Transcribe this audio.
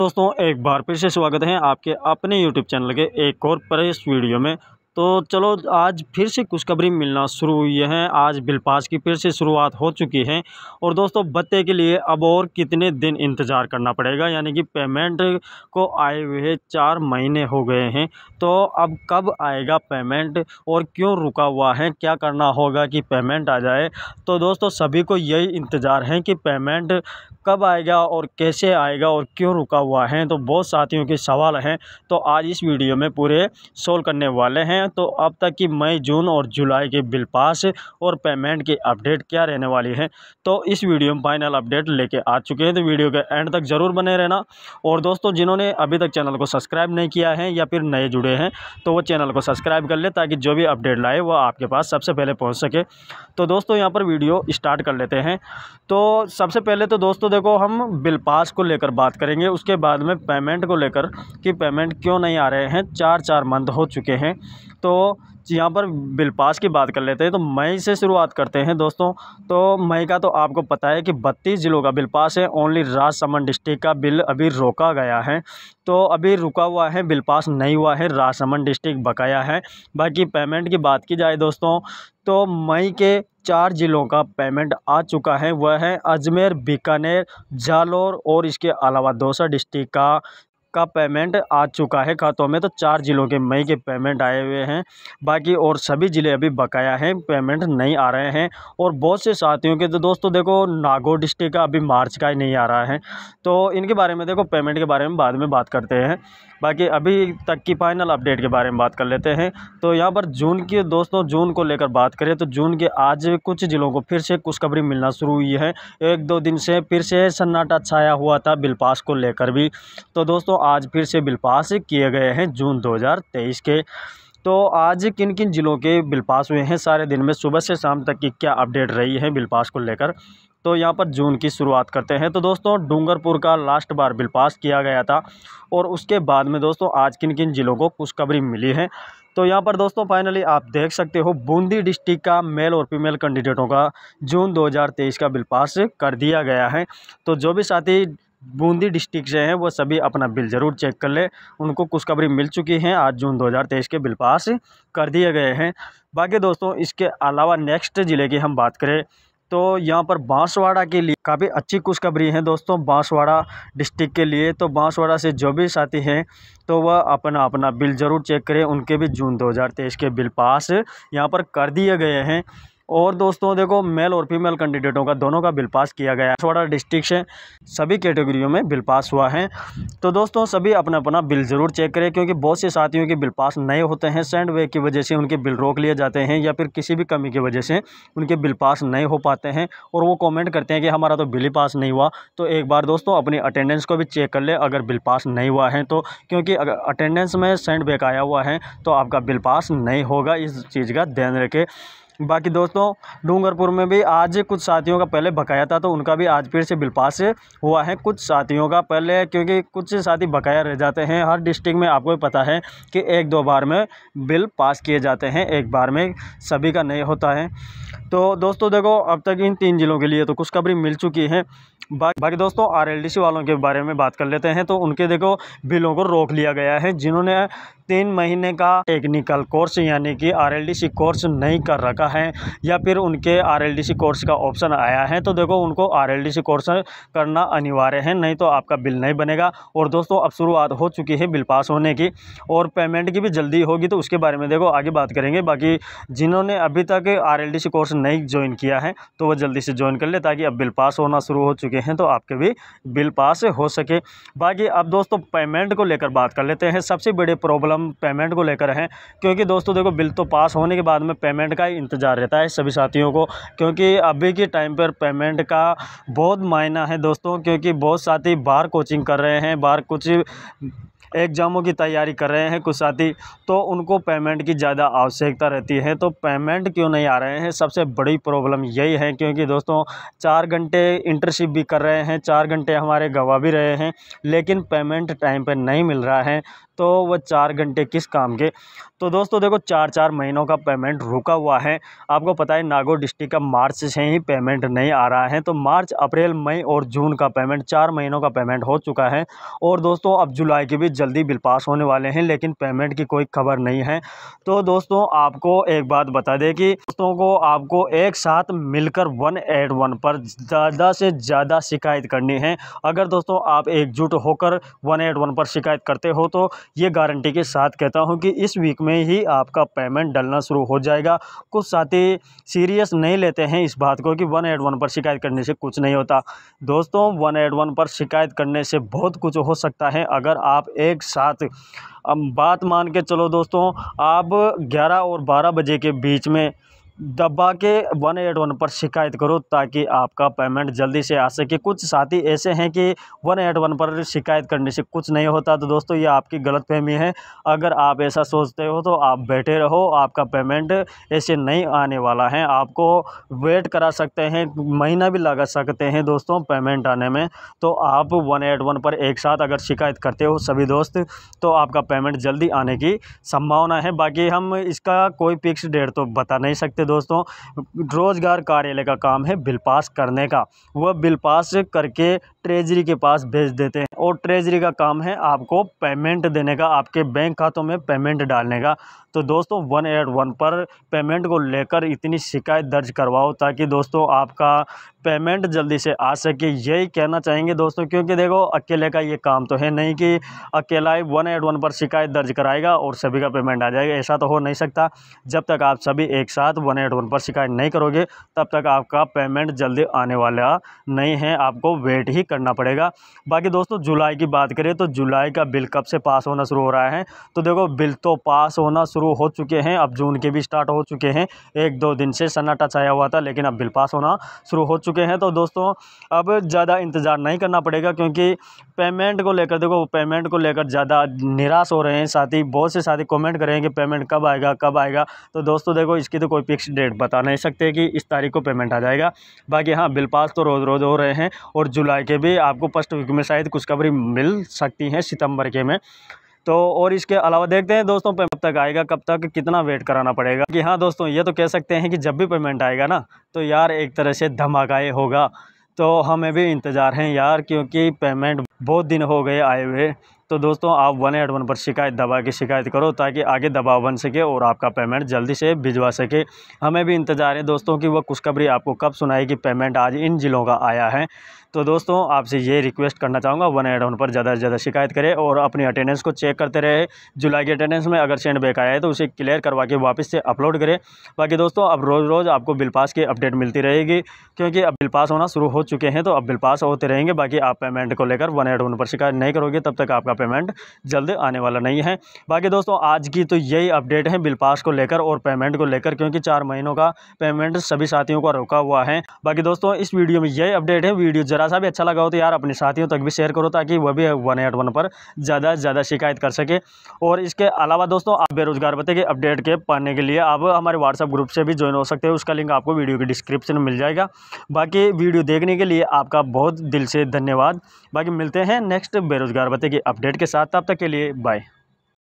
दोस्तों एक बार फिर से स्वागत है आपके अपने YouTube चैनल के एक और प्रेस वीडियो में तो चलो आज फिर से खुशखबरी मिलना शुरू हुई है आज बिलपास की फिर से शुरुआत हो चुकी है और दोस्तों भत्ते के लिए अब और कितने दिन इंतज़ार करना पड़ेगा यानी कि पेमेंट को आए हुए चार महीने हो गए हैं तो अब कब आएगा पेमेंट और क्यों रुका हुआ है क्या करना होगा कि पेमेंट आ जाए तो दोस्तों सभी को यही इंतज़ार है कि पेमेंट कब आएगा और कैसे आएगा और क्यों रुका हुआ है तो बहुत साथियों के सवाल हैं तो आज इस वीडियो में पूरे सोल्व करने वाले हैं हैं तो अब तक की मई जून और जुलाई के बिल पास और पेमेंट की अपडेट क्या रहने वाली है तो इस वीडियो में फाइनल अपडेट लेके आ चुके हैं तो वीडियो के एंड तक ज़रूर बने रहना और दोस्तों जिन्होंने अभी तक चैनल को सब्सक्राइब नहीं किया है या फिर नए जुड़े हैं तो वो चैनल को सब्सक्राइब कर ले ताकि जो भी अपडेट लाए वो आपके पास सबसे पहले पहुँच सके तो दोस्तों यहाँ पर वीडियो स्टार्ट कर लेते हैं तो सबसे पहले तो दोस्तों देखो हम बिल पास को लेकर बात करेंगे उसके बाद में पेमेंट को लेकर कि पेमेंट क्यों नहीं आ रहे हैं चार चार मंथ हो चुके हैं तो यहाँ पर बिल पास की बात कर लेते हैं तो मई से शुरुआत करते हैं दोस्तों तो मई का तो आपको पता है कि बत्तीस ज़िलों का बिल पास है ओनली राजसमंद डिस्ट्रिक्ट का बिल अभी रोका गया है तो अभी रुका हुआ है बिल पास नहीं हुआ है राजसमंद डिस्ट्रिक्ट बकाया है बाकी पेमेंट की बात की जाए दोस्तों तो मई के चार ज़िलों का पेमेंट आ चुका है वह है अजमेर बीकानेर जालोर और इसके अलावा दौसा डिस्ट्रिक्ट का का पेमेंट आ चुका है खातों में तो चार ज़िलों के मई के पेमेंट आए हुए हैं बाकी और सभी ज़िले अभी बकाया हैं पेमेंट नहीं आ रहे हैं और बहुत से साथियों के तो दोस्तों देखो नागौर डिस्ट्रिक्ट का अभी मार्च का ही नहीं आ रहा है तो इनके बारे में देखो पेमेंट के बारे में बाद में बात करते हैं बाकी अभी तक की फाइनल अपडेट के बारे में बात कर लेते हैं तो यहाँ पर जून की दोस्तों जून को लेकर बात करें तो जून के आज कुछ ज़िलों को फिर से खुशखबरी मिलना शुरू हुई है एक दो दिन से फिर से सन्नाटा छाया हुआ था बिलपास को लेकर भी तो दोस्तों आज फिर से बिल पास किए गए हैं जून 2023 के तो आज किन किन ज़िलों के बिल पास हुए हैं सारे दिन में सुबह से शाम तक की क्या अपडेट रही है बिल पास को लेकर तो यहाँ पर जून की शुरुआत करते हैं तो दोस्तों डूंगरपुर का लास्ट बार बिल पास किया गया था और उसके बाद में दोस्तों आज किन किन ज़िलों को खुशखबरी मिली है तो यहाँ पर दोस्तों फाइनली आप देख सकते हो बूंदी डिस्ट्रिक्ट का मेल और फीमेल कैंडिडेटों का जून 2023 का बिल पास कर दिया गया है तो जो भी साथी बूंदी डिस्ट्रिक्ट से हैं वो सभी अपना बिल ज़रूर चेक कर लें उनको खुशखबरी मिल चुकी है आज जून 2023 के बिल पास कर दिए गए हैं बाकी दोस्तों इसके अलावा नेक्स्ट ज़िले की हम बात करें तो यहाँ पर बांसवाड़ा के लिए काफ़ी अच्छी खुशखबरी है दोस्तों बांसवाड़ा डिस्ट्रिक्ट के लिए तो बांसवाड़ा से जो भी साथी हैं तो वह अपना अपना बिल ज़रूर चेक करें उनके भी जून 2023 के बिल पास यहाँ पर कर दिए गए हैं और दोस्तों देखो मेल और फीमेल कैंडिडेटों का दोनों का बिल पास किया गया है डिस्ट्रिक्ट से सभी कैटेगरियों में बिल पास हुआ है तो दोस्तों सभी अपना अपना बिल ज़रूर चेक करें क्योंकि बहुत से साथियों के बिल पास नए होते हैं सेंड वे की वजह से उनके बिल रोक लिए जाते हैं या फिर किसी भी कमी की वजह से उनके बिल पास नहीं हो पाते हैं और वो कॉमेंट करते हैं कि हमारा तो बिल ही पास नहीं हुआ तो एक बार दोस्तों अपनी अटेंडेंस को भी चेक कर ले अगर बिल पास नहीं हुआ है तो क्योंकि अगर अटेंडेंस में सेंड बैक आया हुआ है तो आपका बिल पास नहीं होगा इस चीज़ का ध्यान रखें बाकी दोस्तों डूंगरपुर में भी आज कुछ साथियों का पहले बकाया था तो उनका भी आज फिर से बिल पास हुआ है कुछ साथियों का पहले क्योंकि कुछ साथी बकाया रह जाते हैं हर डिस्ट्रिक्ट में आपको भी पता है कि एक दो बार में बिल पास किए जाते हैं एक बार में सभी का नहीं होता है तो दोस्तों देखो अब तक इन तीन ज़िलों के लिए तो कुछ खबरें मिल चुकी हैं बाकी बाकी दोस्तों आरएलडीसी वालों के बारे में बात कर लेते हैं तो उनके देखो बिलों को रोक लिया गया है जिन्होंने तीन महीने का टेक्निकल कोर्स यानी कि आर कोर्स नहीं कर रखा है या फिर उनके आर कोर्स का ऑप्शन आया है तो देखो उनको आर कोर्स करना अनिवार्य है नहीं तो आपका बिल नहीं बनेगा और दोस्तों अब शुरुआत हो चुकी है बिल पास होने की और पेमेंट की भी जल्दी होगी तो उसके बारे में देखो आगे बात करेंगे बाकी जिन्होंने अभी तक आर कोर्स नहीं ज्वाइन किया है तो वह जल्दी से ज्वाइन कर ले ताकि अब बिल पास होना शुरू हो चुके हैं तो आपके भी बिल पास हो सके बाकी अब दोस्तों पेमेंट को लेकर बात कर लेते हैं सबसे बड़ी प्रॉब्लम प्रॉब्लम पेमेंट को लेकर हैं क्योंकि दोस्तों देखो बिल तो पास होने के बाद में पेमेंट का ही इंतज़ार रहता है सभी साथियों को क्योंकि अभी के टाइम पर पेमेंट का बहुत मायना है दोस्तों क्योंकि बहुत साथी बाहर कोचिंग कर रहे हैं बाहर कुछ एग्ज़ामों की तैयारी कर रहे हैं कुछ साथी तो उनको पेमेंट की ज़्यादा आवश्यकता रहती है तो पेमेंट क्यों नहीं आ रहे हैं सबसे बड़ी प्रॉब्लम यही है क्योंकि दोस्तों चार घंटे इंटर्नशिप भी कर रहे हैं चार घंटे हमारे गवा भी रहे हैं लेकिन पेमेंट टाइम पर नहीं मिल रहा है तो वह चार घंटे किस काम के तो दोस्तों देखो चार चार महीनों का पेमेंट रुका हुआ है आपको पता है नागौर डिस्ट्रिक्ट का मार्च से ही पेमेंट नहीं आ रहा है तो मार्च अप्रैल मई और जून का पेमेंट चार महीनों का पेमेंट हो चुका है और दोस्तों अब जुलाई के भी जल्दी बिल पास होने वाले हैं लेकिन पेमेंट की कोई खबर नहीं है तो दोस्तों आपको एक बात बता दें कि दोस्तों को आपको एक साथ मिलकर वन एट वन पर ज़्यादा से ज़्यादा शिकायत करनी है अगर दोस्तों आप एकजुट होकर वन एट वन पर शिकायत करते हो तो ये गारंटी के साथ कहता हूँ कि इस वीक में ही आपका पेमेंट डलना शुरू हो जाएगा कुछ साथी सीरियस नहीं लेते हैं इस बात को कि वन एड वन पर शिकायत करने से कुछ नहीं होता दोस्तों वन एड वन पर शिकायत करने से बहुत कुछ हो सकता है अगर आप एक साथ अब बात मान के चलो दोस्तों आप 11 और 12 बजे के बीच में दबा के वन एट वन पर शिकायत करो ताकि आपका पेमेंट जल्दी से आ सके कुछ साथी ऐसे हैं कि वन एट वन पर शिकायत करने से कुछ नहीं होता तो दोस्तों ये आपकी गलतफहमी है अगर आप ऐसा सोचते हो तो आप बैठे रहो आपका पेमेंट ऐसे नहीं आने वाला है आपको वेट करा सकते हैं महीना भी लगा सकते हैं दोस्तों पेमेंट आने में तो आप वन एट वन पर एक साथ अगर शिकायत करते हो सभी दोस्त तो आपका पेमेंट जल्दी आने की संभावना है बाकी हम इसका कोई फिक्स डेट तो बता नहीं सकते नमस्ते दोस्तों रोज़गार कार्यालय का काम है बिल पास करने का वह बिल पास करके ट्रेजरी के पास भेज देते हैं और ट्रेजरी का काम है आपको पेमेंट देने का आपके बैंक खातों में पेमेंट डालने का तो दोस्तों वन एट वन पर पेमेंट को लेकर इतनी शिकायत दर्ज करवाओ ताकि दोस्तों आपका पेमेंट जल्दी से आ सके यही कहना चाहेंगे दोस्तों क्योंकि देखो अकेले का ये काम तो है नहीं कि अकेला ही वन एट वन पर शिकायत दर्ज कराएगा और सभी का पेमेंट आ जाएगा ऐसा तो हो नहीं सकता जब तक आप सभी एक साथ वन एट वन पर शिकायत नहीं करोगे तब तक आपका पेमेंट जल्दी आने वाला नहीं है आपको वेट ही करना पड़ेगा बाकी दोस्तों जुलाई की बात करें तो जुलाई का बिल कब से पास होना शुरू हो रहा है तो देखो बिल तो पास होना शुरू हो चुके हैं अब जून के भी स्टार्ट हो चुके हैं एक दो दिन से सन्नाटा छाया हुआ था लेकिन अब बिल पास होना शुरू हो चुके चुके हैं तो दोस्तों अब ज़्यादा इंतज़ार नहीं करना पड़ेगा क्योंकि पेमेंट को लेकर देखो पेमेंट को लेकर ज़्यादा निराश हो रहे हैं साथ ही बहुत से साथी कॉमेंट करें कि पेमेंट कब आएगा कब आएगा तो दोस्तों देखो इसकी तो कोई फिक्स डेट बता नहीं सकते कि इस तारीख को पेमेंट आ जाएगा बाकी हाँ बिल पास तो रोज़ रोज़ हो रहे हैं और जुलाई के भी आपको फर्स्ट वीक में शायद कुछ खुशखबरी मिल सकती है सितंबर के में तो और इसके अलावा देखते हैं दोस्तों पेमेंट तक आएगा कब तक कितना वेट कराना पड़ेगा कि हाँ दोस्तों ये तो कह सकते हैं कि जब भी पेमेंट आएगा ना तो यार एक तरह से धमाकाए होगा तो हमें भी इंतज़ार हैं यार क्योंकि पेमेंट बहुत दिन हो गए आए हुए तो दोस्तों आप वन एट वन पर शिकायत दबा के शिकायत करो ताकि आगे दबाव बन सके और आपका पेमेंट जल्दी से भिजवा सके हमें भी इंतज़ार है दोस्तों कि वह खुशखबरी आपको कब सुनाई कि पेमेंट आज इन ज़िलों का आया है तो दोस्तों आपसे ये रिक्वेस्ट करना चाहूँगा वन एट वन पर ज़्यादा से ज़्यादा शिकायत करें और अपनी अटेंडेंस को चेक करते रहे जुलाई की अटेंडेंस में अगर सेंड बैक आया है तो उसे क्लियर करवा के वापस से अपलोड करें बाकी दोस्तों अब रोज़ रोज़ आपको बिल पास की अपडेट मिलती रहेगी क्योंकि अब बिल पास होना शुरू हो चुके हैं तो अब बिल पास होते रहेंगे बाकी आप पेमेंट को लेकर वन एट वन पर शिकायत नहीं करोगे तब तक आपका का पेमेंट जल्द आने वाला नहीं है बाकी दोस्तों आज की तो यही अपडेट है बिल पास को लेकर और पेमेंट को लेकर क्योंकि चार महीनों का पेमेंट सभी साथियों का रोका हुआ है बाकी दोस्तों इस वीडियो में यही अपडेट है वीडियो जरा सा भी अच्छा लगा हो तो यार अपने साथियों तक भी शेयर करो ताकि वह भी वन एट वन पर ज़्यादा से ज़्यादा शिकायत कर सके और इसके अलावा दोस्तों आप बेरोजगार पते के अपडेट के पाने के लिए आप हमारे व्हाट्सएप ग्रुप से भी ज्वाइन हो सकते हैं उसका लिंक आपको वीडियो के डिस्क्रिप्शन में मिल जाएगा बाकी वीडियो देखने के लिए आपका बहुत दिल से धन्यवाद बाकी मिलते हैं नेक्स्ट बेरोजगार पते के अपडेट डेट के साथ तब तक के लिए बाय